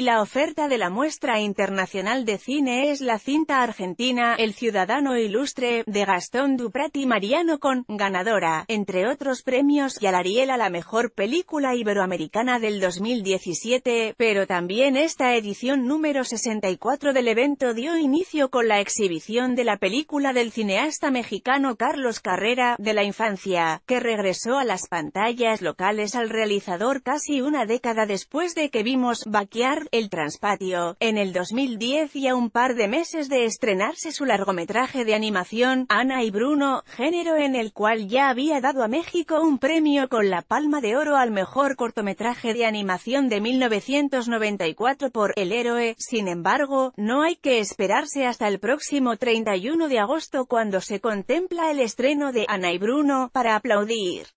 Y la oferta de la muestra internacional de cine es la cinta argentina El ciudadano ilustre, de Gastón Duprat y Mariano Con, ganadora, entre otros premios, y al Ariel a la mejor película iberoamericana del 2017, pero también esta edición número 64 del evento dio inicio con la exhibición de la película del cineasta mexicano Carlos Carrera, de la infancia, que regresó a las pantallas locales al realizador casi una década después de que vimos Backyard el Transpatio, en el 2010 y a un par de meses de estrenarse su largometraje de animación, Ana y Bruno, género en el cual ya había dado a México un premio con la Palma de Oro al mejor cortometraje de animación de 1994 por El Héroe, sin embargo, no hay que esperarse hasta el próximo 31 de agosto cuando se contempla el estreno de Ana y Bruno, para aplaudir.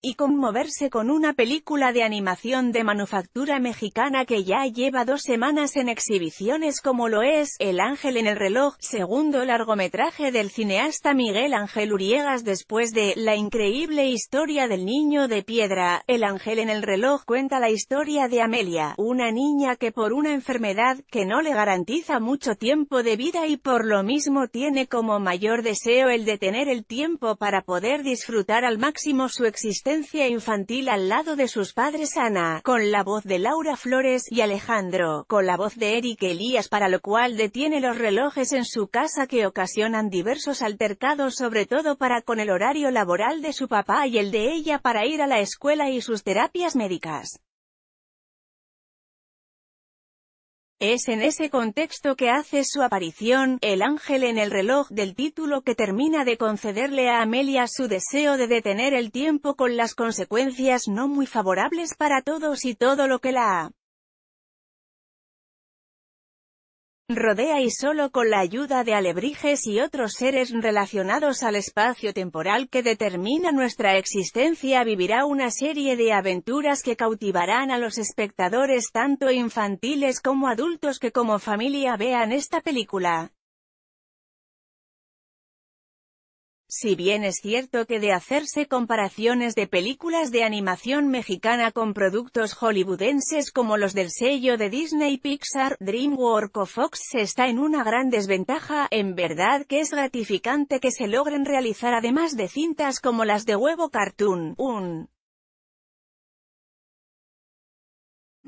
y conmoverse con una película de animación de manufactura mexicana que ya lleva dos semanas en exhibiciones como lo es El Ángel en el Reloj, segundo largometraje del cineasta Miguel Ángel Uriegas después de La increíble historia del niño de piedra, El Ángel en el Reloj cuenta la historia de Amelia, una niña que por una enfermedad que no le garantiza mucho tiempo de vida y por lo mismo tiene como mayor deseo el de tener el tiempo para poder disfrutar al máximo su existencia presencia infantil al lado de sus padres Ana, con la voz de Laura Flores, y Alejandro, con la voz de Eric Elías para lo cual detiene los relojes en su casa que ocasionan diversos altercados sobre todo para con el horario laboral de su papá y el de ella para ir a la escuela y sus terapias médicas. Es en ese contexto que hace su aparición, el ángel en el reloj del título que termina de concederle a Amelia su deseo de detener el tiempo con las consecuencias no muy favorables para todos y todo lo que la ha. rodea y solo con la ayuda de alebrijes y otros seres relacionados al espacio temporal que determina nuestra existencia vivirá una serie de aventuras que cautivarán a los espectadores tanto infantiles como adultos que como familia vean esta película. Si bien es cierto que de hacerse comparaciones de películas de animación mexicana con productos hollywoodenses como los del sello de Disney Pixar, DreamWorks o Fox se está en una gran desventaja, en verdad que es gratificante que se logren realizar además de cintas como las de Huevo Cartoon, un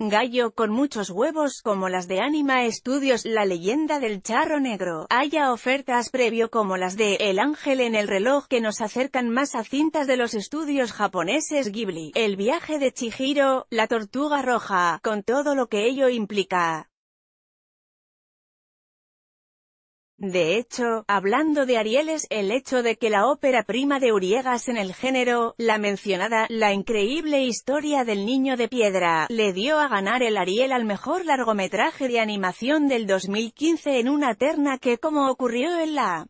Gallo con muchos huevos como las de Anima Studios La leyenda del charro negro. Haya ofertas previo como las de El ángel en el reloj que nos acercan más a cintas de los estudios japoneses Ghibli. El viaje de Chihiro, La tortuga roja, con todo lo que ello implica. De hecho, hablando de Arieles, el hecho de que la ópera prima de Uriegas en el género, la mencionada, La increíble historia del niño de piedra, le dio a ganar el Ariel al mejor largometraje de animación del 2015 en una terna que como ocurrió en la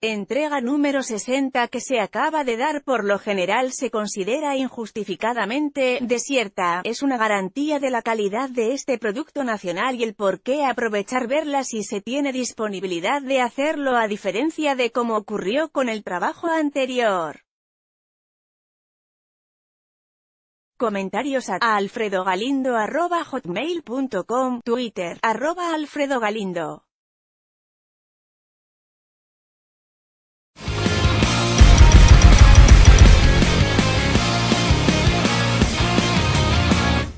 Entrega número 60 que se acaba de dar por lo general se considera injustificadamente desierta, es una garantía de la calidad de este producto nacional y el por qué aprovechar verla si se tiene disponibilidad de hacerlo a diferencia de como ocurrió con el trabajo anterior. Comentarios a alfredogalindo.hotmail.com Twitter, arroba alfredogalindo